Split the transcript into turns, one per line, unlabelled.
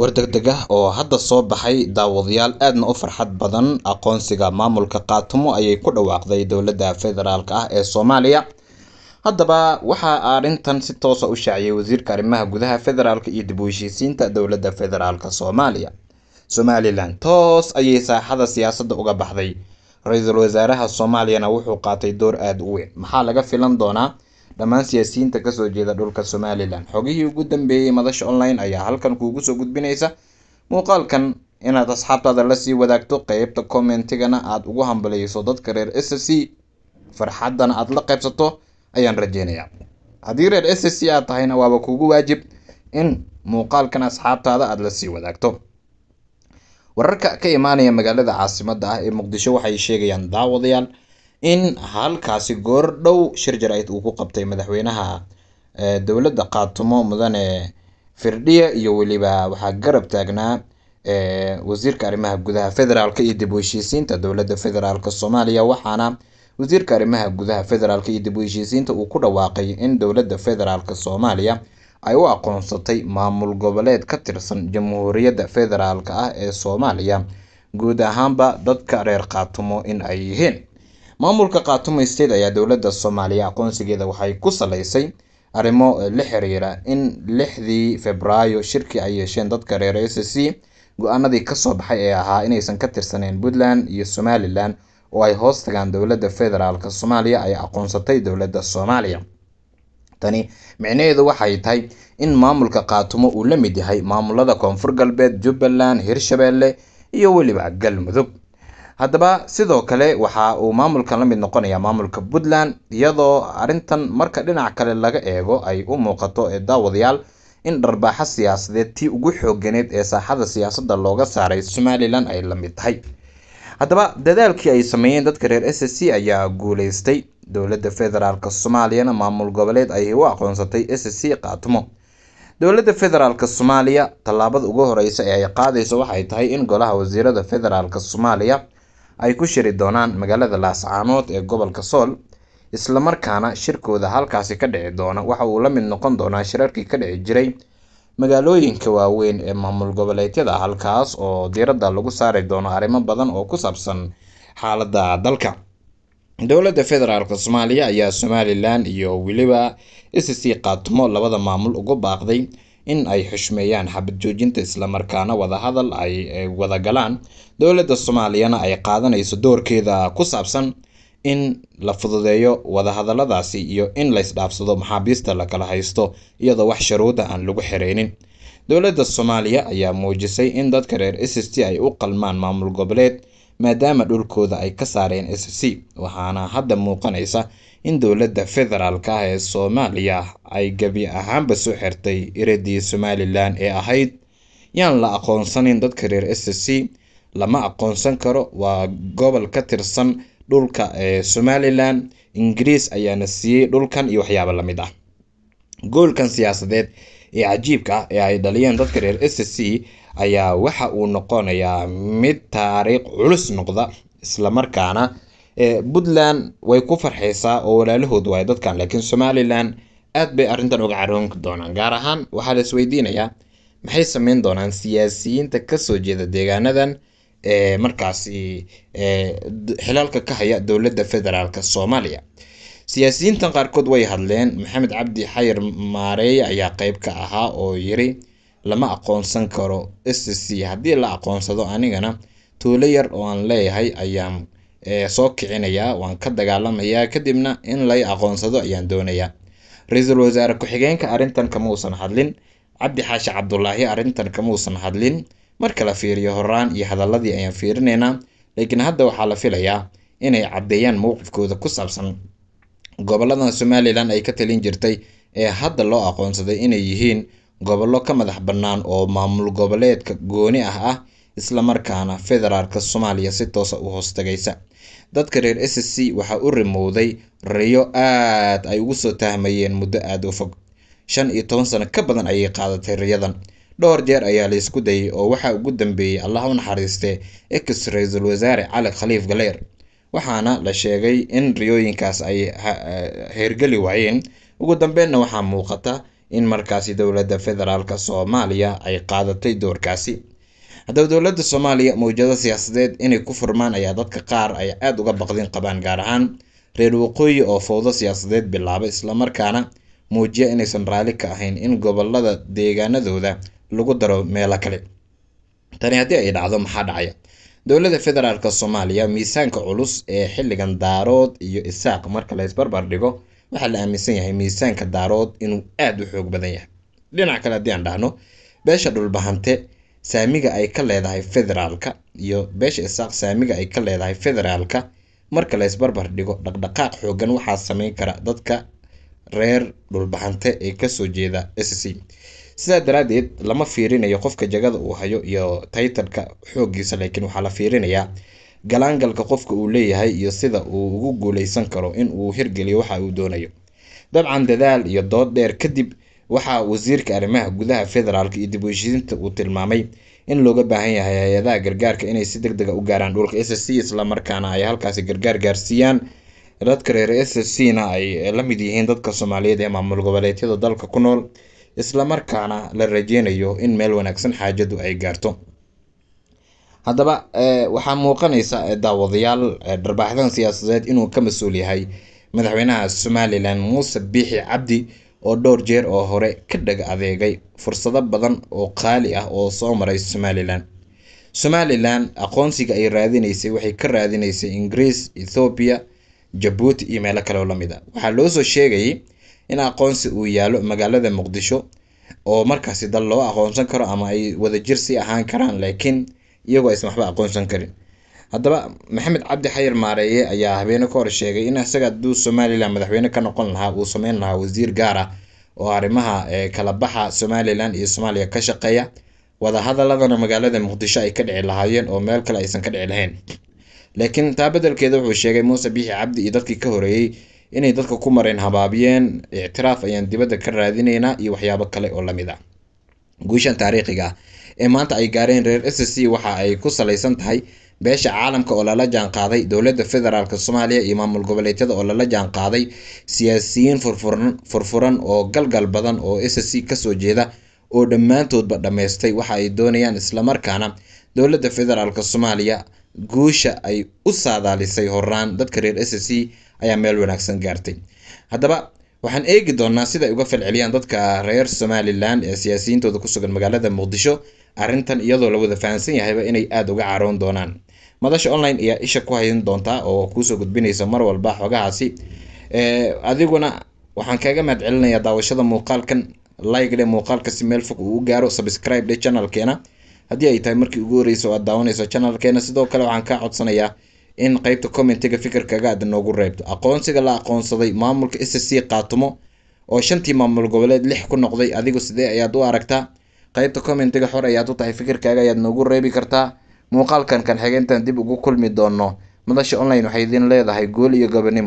war degdeg ah oo hadda soo baxay daawadayaal aadna u farxad badan aqoonsiga maamulka qaatimo ayay ku dhawaaqday dowladda federaalk ah ee soomaaliya haddaba waxaa arrintan si toosa ah u shaaciyay wasiirka arrimaha gudaha federaalk iyo dib u heshiisiinta dowladda federaalk soomaaliya somalilan toos ayay saaxada siyaasadda uga baxday ra-iisul wasaaraha soomaaliyana wuxuu qaatay door aada u weyn maxaa laga filan doonaa dhammaan siyaasiyiinta kasoo jeeda dhulka somalilan xogihii ugu dambeeyey madasha online ayaa halkan kuugu soo gudbinaysa muuqaalkan inaad asxaabtaada lasii wadaagto qeybta commentigana aad ugu hambalayso dadka reer s c farxaddana aad la qaybsato ayaan rajeynayaa haddii reer s c aad tahayna waaba kuugu waajib in muuqaalkan asxaabtaada aada lasii wadaagto wararka ka imaanaya magaalada caasimadda ah ee muqdisho waxay sheegayaan daawadayaal in halkaasi goor dhow shir jaraa'id uu ku qabtay madaxweynaha dowladda qaatumo mudane firdhiya iyo weliba waxaa garab taagnaa wasiirka arrimaha gudaha federaalk iyo dib u heshiisiinta dowladda federaalk soomaaliya waxaana wasiirka arrimaha gudaha federaalk iyo dib u heshiisiinta uu ku dhawaaqay in dowladda federaalk soomaaliya ay u aqoonsatay maamul goboleed ka tirsan jamhuuriyadda federaalk ah ee soomaaliya guud ahaanba dadka reer qaatumo in ay yihiin maamulka khaatumo state ayaa dowladda soomaaliya aqoonsigeeda waxay ku salaysay arrimo eh, la xiriira in lixdii febraayo shirkii ay yeesheen dadka reer s c go-aanadii kasoo baxay ee ahaa inaysan ka tirsaneyn puntland iyo somalilan oo ay hoos tagaan dowladda federaalk soomaaliya ay aqoonsatay dowladda soomaaliya tani micnaheedu waxay tahay in maamulka khaatumo uu la mid yahay maamulada koonfur galbeed jubbaland hirshabeelle iyo weliba galmudug haddaba sidoo kale waxa uu maamulkan la mid noqonayaa maamulka puntland iyadoo arrintan marka dhinac kale laga eego ay u muuqato ee daawadayaal in dharbaaxo siyaasadeed tii ugu xooganeed ee saaxada siyaasadda looga saaray somalilan ay la mid tahay haddaba dadaalkii ay sameeyeen dadka reer s s c ayaa guuleystay dowladda federaalk soomaaliyana maamul goboleed ayay u aqoonsatay s c qaatumo dowladda federaalk soomaaliya tallaabada ugu horeysa ee ay qaadayso waxay tahay in golaha wasiirada federaalk soomaaliya ay ku shiri doonaan magaalada laascaanood ee gobolka sool islamarkaana shirkooda halkaasi ka dhici doono waxa uu la mid noqon doonaa shirarkii ka dhici jiray magaalooyinka waaweyn ee maamul goboleedyada halkaas oo diiradda lagu saari doono arrimo badan oo ku saabsan xaaladda dalka dowladda federaalk soomaaliya ayaa somalilan iyo weliba icc qaatumo labada maamul ugu baaqday in ay xushmeeyaan xabad joojinta islamarkaana wadahadal ay eh, wada galaan dowladda soomaaliyana ay qaadanayso doorkeeda ku saabsan in la fududeeyo wadahadaladaasi iyo in laysdhaafsado maxaabiista lakala haysto iyadoo wax shuruuda aan lagu xireynin dowladda soomaaliya ayaa muujisay in dadka reer s c ay u qalmaan maamul goboleed maadaama dhulkooda ay ka saareen s c waxaana hadda muuqanaysa in dowladda federaalka ah ee soomaaliya ay gebi ahaanba soo xirtay iradii somalilan ee ahayd yaan la aqoonsanin dadka reer s c lama aqoonsan karo waa gobol ka tirsan dhulka ee somalilan ingiriis ayaana siiyey dhulkan iyo waxyaaba la mid ah goolkan siyaasadeed ee cajiibka ah ee ay dhaliyeen dadka reer s c ayaa waxa uu noqonayaa mid taariikh culus noqda islamarkaana puntland way ku farxaysaa oo walaalahood waay dadkan laakiin somalilan aad bay arrintan uga caroon doonaan gaar ahaan waxaa la isweydiinayaa maxay sameyn doonaan siyaasiyiinta kasoo jeeda deegaanadan markaasi xilaalka ka haya dowladda federaalk soomaaliya siyaasiyiintan qaarkood way hadleen maxamed cabdi xayir maareeye ayaa qeyb ka ahaa oo yiri lama aqoonsan karo s c haddii la aqoonsado anigana tuulo yar oo aan leeyahay ayaan ee soo kicinayaa waan ka dagaalamayaa kadibna in lay aqoonsado ayaan doonayaa ra-iisul wasaare ku-xigeenka arrintan kamausan hadlin cabdi xaashi cabdulaahi arrintan kamausan hadlin marka la fiiriyo horaan iyo hadalladii ayaan fiirinaynaa laakiin hadda waxaa la filayaa inay caddeeyaan mowqifkooda ku saabsan gobolladan somalilan ay ka talin jirtay ee hadda loo aqoonsaday inay yihiin gobollo ka madax bannaan oo maamul goboleedka gooni ah ah islamarkaana federaalka soomaaliya si toosa ah u hoostagaysa dadka reer s c waxaa u rimowday riyo aad ay ugu soo taahmayeen muddo aada u fog shan iyo toban sano ka badan ayay qaadatay riyadan dhowr jeer ayaa la isku dayay oo waxaa ugu dambeeyey allaha u naxariistee ex ra-iisul wasaare cali khaliif galeer waxaana la sheegay in riyooyinkaas ay heergeli waayeen ugu dambeenna waxaa muuqata in markaasi dowladda federaalk soomaaliya ay qaadatay doorkaasi haddaba dowladda soomaaliya mawjado siyaasadeed inay ku furmaan ayaa dadka qaar ay aada uga baqdin qabaan gaar ahaan reer waqooyi oo fowdo siyaasadeed bilaabay islamarkaana muujiya inaysan raali ka ahayn in gobolada deegaanadooda lagu daro meelo kale tani haddii ay dhacdo maxaa dhacaya dowladda federaalk soomaaliya miisaanka culus ee xilligan daarood iyo isaaq marka la laysbarbar dhigo waxaa la aaminsan yahay miisaanka daarood inuu aada u xoog badan yahay dhinac kale haddii aan dhahno beesha dhulbahante saamiga ay ka leedahay federaalka iyo beesha isaaq saamiga ay ka leedahay federaalka marka laysbarbar dhigo dhaqdhaqaaq xoogan waxaa sameyn kara dadka reer dhulbaxante ee kasoo jeeda s c sidaa daraadeed lama fiirinayo qofka jagada uu hayo iyo taytalka xooggiisa laakiin waxaa la fiirinayaa galaangalka qofka uu leeyahay iyo sida uu ugu guuleysan karo in uu hirgeliyo waxa uu doonayo dabcan dadaal iyo dood dheer kadib waxaa wasiirka arrimaha gudaha federaalk iyo dib heshiisinta uu tilmaamay in looga baahan yahay hay-adaha gargaarka inay si deg dega ah u gaaraan dhulka s c islamarkaana ay halkaasi gargaar gaarsiiyaan dadka reer s c na ay la mid yihiin dadka soomaaliyeed ee maamul goboleedyada dalka ku nool islamarkaana la rajeynayo in meel wanaagsan xaajadu ay gaarto haddaba eh, waxaa muuqanaysa eh, daawadayaal eh, dharbaaxdan siyaasadeed inuu ka mas-uul yahay madaxweynaha somalilan muuse biixi cabdi oo dhowr jeer oo hore ka dhag adeegay fursado badan oo qaali ah oo soo maray somalilan somalilan aqoonsiga ay raadinaysay waxay ka raadinaysay ingiriis ethoobiya jabuuti iyo meelo kale oo la mid a ah. waxaa loo soo sheegayay in aqoonsi uu yaalo magaalada muqdisho oo markaasi dal loo aqoonsan karo ama ay wadajir sii ahaan karaan laakiin iyagoo aysan waxba aqoonsan karin haddaba maxamed cabdi xayir maareeye ayaa habeene kahor sheegay in isaga hadduu somalilan madaxweyne ka noqon lahaa uu sameyn lahaa wasiir gaara ah oo arrimaha kala baxa somalilan iyo soomaaliya ka shaqeeya wadahadaladana magaalada muqdisho ay ka dhici lahaayeen oo meel kale aysan ka dhici lahayn laakiin taa beddelkeeda wuxuu sheegay muuse biixi cabdi iyo dadkii ka horeeyey inay dadka ku mareen habaabiyeen ictiraaf ayaan dibadda ka raadineynaa iyo waxyaabo kale oo lamid a ah. guushan taariikhiga ah ee maanta ay gaareen reer s c waxa ay ku salaysan tahay beesha caalamka oo lala jaan qaaday dowlada federaalk soomaaliya iyo maamul goboleedyada oo lala jaanqaaday siyaasiyiin furfuran oo galgal badan oo s c kasoo jeeda oo dhammaantoodba dhammaystay waxa ay doonayaan islamarkaana dowlada federaalk soomaaliya guusha ay u saadaalisay horaan dadka reer s c ayaa meel wanaagsan gaartay haddaba waxaan eegi doonaa sida ay uga falceliyaan dadka reer somalilan ee siyaasiyiintooda kusugan magaalada muqdisho arrintan iyadoo la wada fahansan yahayba inay aada uga caroon doonaan madasha online ayaa isha ku hayn doontaa oo kuusoo gudbinaysa mar walba xogahaasi adiguna waxaan kaaga mahad celinayaa daawashada muuqaalkan like dhe muuqaalkasi meel fog uu gaaro subscribe dhe channelkeena haddii ay tahay markii ugu horreysa oo aad daawanayso channelkeena sidoo kale waxaan kaa codsanayaa in qeybta commentiga fikirkaaga aad noogu reebto aqoonsiga la aqoonsaday maamulka s c qaatumo oo shantii maamul goboleed lix ku noqday adigu sidee ayaad u aragtaa qeybta commentiga xor ayaad u tahay fikirkaaga ayaad noogu reebi kartaa muuqaalkan kan xigeentan dib ugu kulmi doono madasha online waxay idin leedahay guul iyo gabanimo